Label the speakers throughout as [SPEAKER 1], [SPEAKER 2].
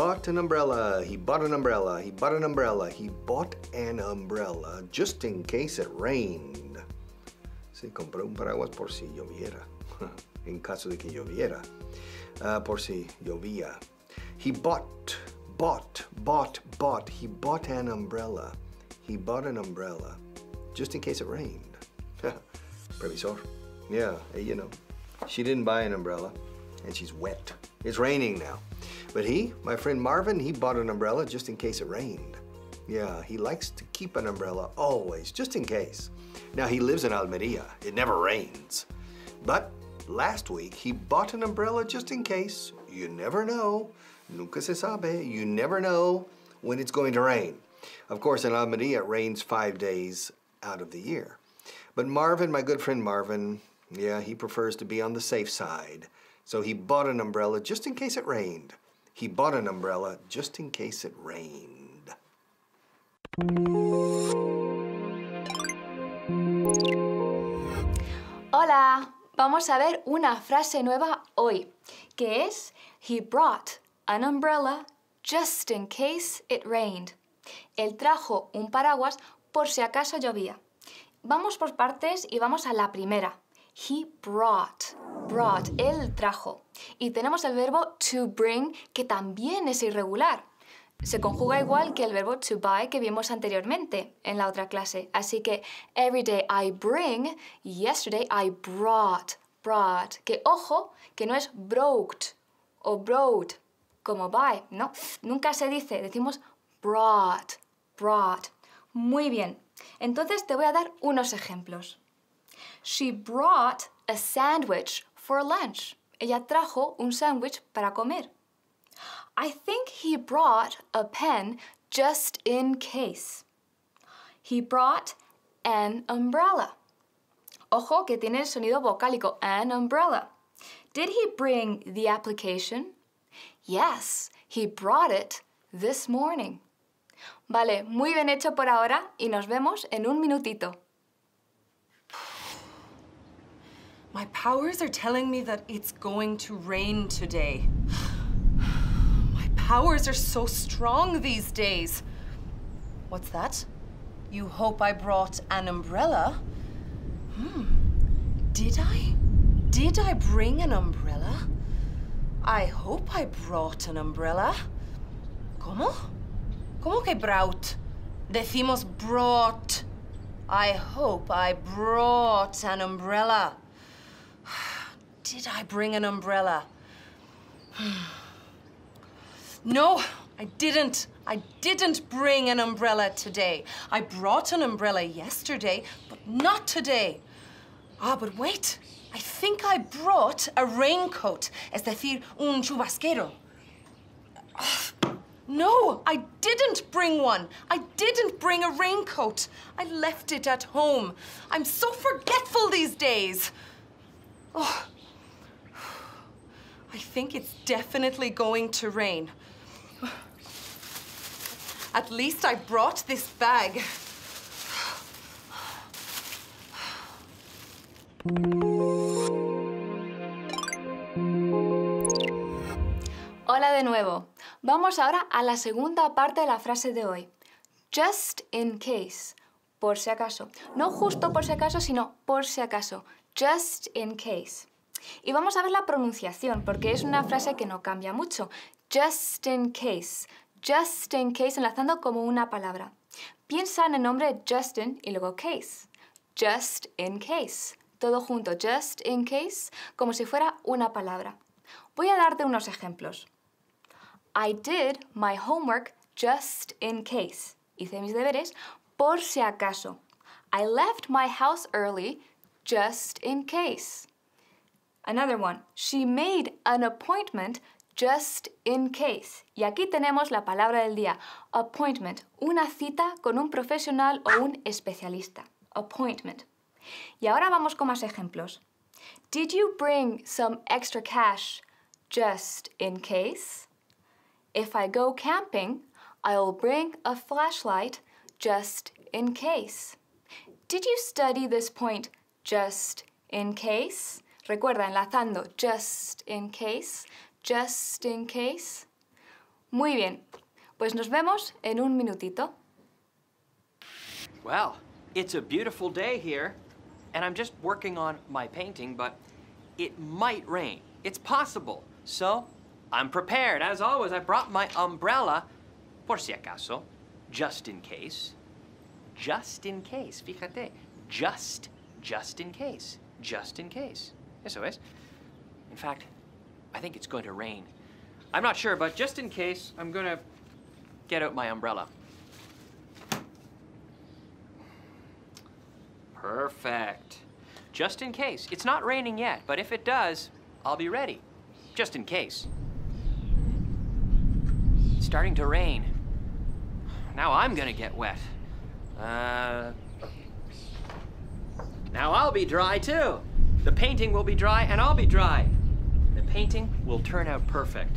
[SPEAKER 1] bought an umbrella, he bought an umbrella, he bought an umbrella, he bought an umbrella just in case it rained. Se compró un paraguas por si lloviera, en caso de que lloviera, uh, por si llovía. He bought, bought, bought, bought, he bought an umbrella. He bought an umbrella just in case it rained. Previsor. Yeah, you know. She didn't buy an umbrella and she's wet. It's raining now. But he, my friend Marvin, he bought an umbrella just in case it rained. Yeah, he likes to keep an umbrella always, just in case. Now, he lives in Almeria. It never rains. But last week, he bought an umbrella just in case. You never know. Nunca se sabe. You never know when it's going to rain. Of course, in Almeria, it rains five days out of the year. But Marvin, my good friend Marvin, yeah, he prefers to be on the safe side. So he bought an umbrella just in case it rained. He bought an umbrella just in case it rained.
[SPEAKER 2] Hola, vamos a ver una frase nueva hoy, que es He brought an umbrella just in case it rained. Él trajo un paraguas por si acaso llovía. Vamos por partes y vamos a la primera. He brought brought, él trajo. Y tenemos el verbo to bring, que también es irregular. Se conjuga igual que el verbo to buy que vimos anteriormente en la otra clase. Así que every day I bring, yesterday I brought, brought. Que ojo, que no es broked o brought como buy, ¿no? Nunca se dice, decimos brought, brought. Muy bien. Entonces te voy a dar unos ejemplos. She brought a sandwich lunch. Ella trajo un sándwich para comer. I think he brought a pen just in case. He brought an umbrella. Ojo que tiene el sonido vocálico, an umbrella. Did he bring the application? Yes, he brought it this morning. Vale, muy bien hecho por ahora y nos vemos en un minutito. My
[SPEAKER 3] powers are telling me that it's going to rain today. My powers are so strong these days. What's that? You hope I brought an umbrella? Hmm. Did I? Did I bring an umbrella? I hope I brought an umbrella. ¿Cómo? ¿Cómo que brought? Decimos brought. I hope I brought an umbrella. Did I bring an umbrella? no, I didn't. I didn't bring an umbrella today. I brought an umbrella yesterday, but not today. Ah, but wait. I think I brought a raincoat, es decir, un chubasquero. No, I didn't bring one. I didn't bring a raincoat. I left it at home. I'm so forgetful these days. Oh, I think it's definitely going to rain. At least I brought this bag.
[SPEAKER 2] Hola de nuevo. Vamos ahora a la segunda parte de la frase de hoy. Just in case. Por si acaso. No justo por si acaso, sino por si acaso just in case. Y vamos a ver la pronunciación, porque es una frase que no cambia mucho. Just in case. Just in case, enlazando como una palabra. Piensa en el nombre Justin y luego case. Just in case. Todo junto, just in case, como si fuera una palabra. Voy a darte unos ejemplos. I did my homework just in case. Hice mis deberes por si acaso. I left my house early just in case. Another one, she made an appointment just in case. Y aquí tenemos la palabra del día, appointment, una cita con un profesional o un especialista. Appointment. Y ahora vamos con más ejemplos. Did you bring some extra cash just in case? If I go camping, I'll bring a flashlight just in case. Did you study this point just in case. Recuerda, enlazando, just in case, just in case. Muy bien, pues nos vemos en un minutito.
[SPEAKER 4] Well, it's a beautiful day here, and I'm just working on my painting, but it might rain. It's possible. So, I'm prepared. As always, I brought my umbrella, por si acaso, just in case. Just in case, fíjate, just just in case, just in case. Yes, always. In fact, I think it's going to rain. I'm not sure, but just in case, I'm gonna get out my umbrella. Perfect. Just in case. It's not raining yet, but if it does, I'll be ready. Just in case. It's starting to rain. Now I'm gonna get wet. Uh, now I'll be dry too. The painting will be dry and I'll be dry. The painting will turn out perfect.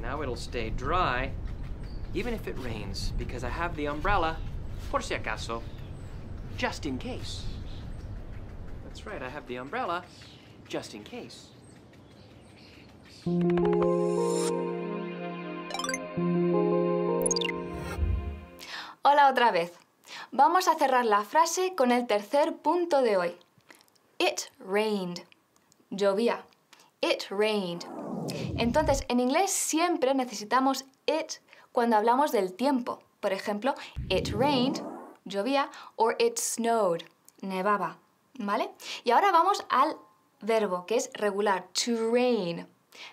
[SPEAKER 4] Now it'll stay dry, even if it rains, because I have the umbrella, por si acaso, just in case. That's right, I have the umbrella, just in case.
[SPEAKER 2] Hola otra vez. Vamos a cerrar la frase con el tercer punto de hoy. It rained. Llovía. It rained. Entonces, en inglés siempre necesitamos it cuando hablamos del tiempo. Por ejemplo, it rained, llovía, or it snowed, nevaba. ¿Vale? Y ahora vamos al verbo, que es regular, to rain.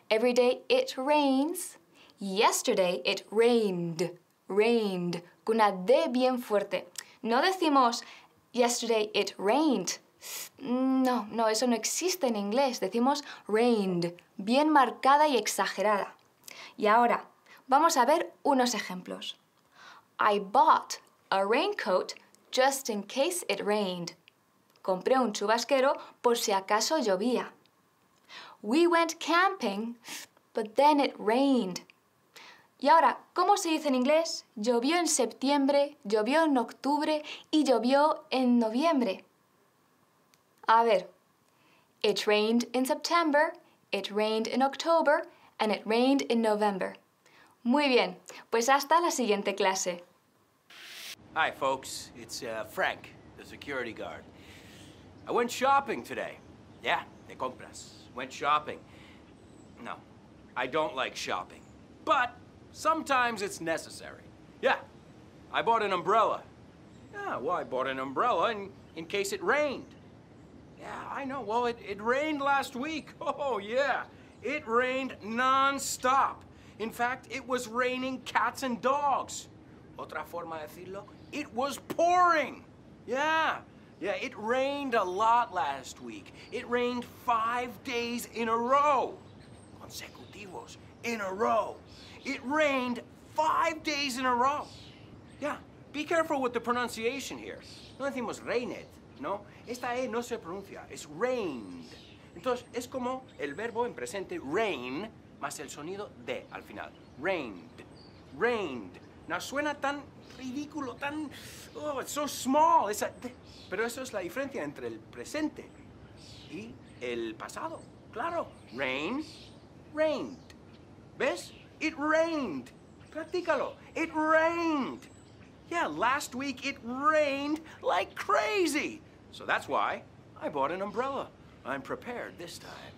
[SPEAKER 2] Every day it rains. Yesterday it rained. Rained con una D bien fuerte. No decimos yesterday it rained. No, no, eso no existe en inglés. Decimos rained, bien marcada y exagerada. Y ahora, vamos a ver unos ejemplos. I bought a raincoat just in case it rained. Compré un chubasquero por si acaso llovía. We went camping, but then it rained. Y ahora, ¿cómo se dice en inglés? Llovió en septiembre, llovió en octubre y llovió en noviembre. A ver. It rained in September, it rained in October and it rained in November. Muy bien, pues hasta la siguiente clase.
[SPEAKER 5] Hi folks, it's uh, Frank, the security guard. I went shopping today. Yeah, de compras. Went shopping. No, I don't like shopping. But Sometimes it's necessary. Yeah, I bought an umbrella. Yeah, well, I bought an umbrella in, in case it rained. Yeah, I know. Well, it, it rained last week. Oh, yeah. It rained nonstop. In fact, it was raining cats and dogs. Otra forma de decirlo, it was pouring. Yeah. Yeah, it rained a lot last week. It rained five days in a row. Consecutivos, in a row. It rained five days in a row. Yeah, be careful with the pronunciation here. No decimos it, ¿no? Esta E no se pronuncia, es rained. Entonces, es como el verbo en presente rain más el sonido de al final. Rained. Rained. No suena tan ridículo, tan... Oh, it's so small. Pero eso es la diferencia entre el presente y el pasado. Claro, rain, rained. ¿Ves? It rained. Practícalo. It rained. Yeah, last week it rained like crazy. So that's why I bought an umbrella. I'm prepared this time.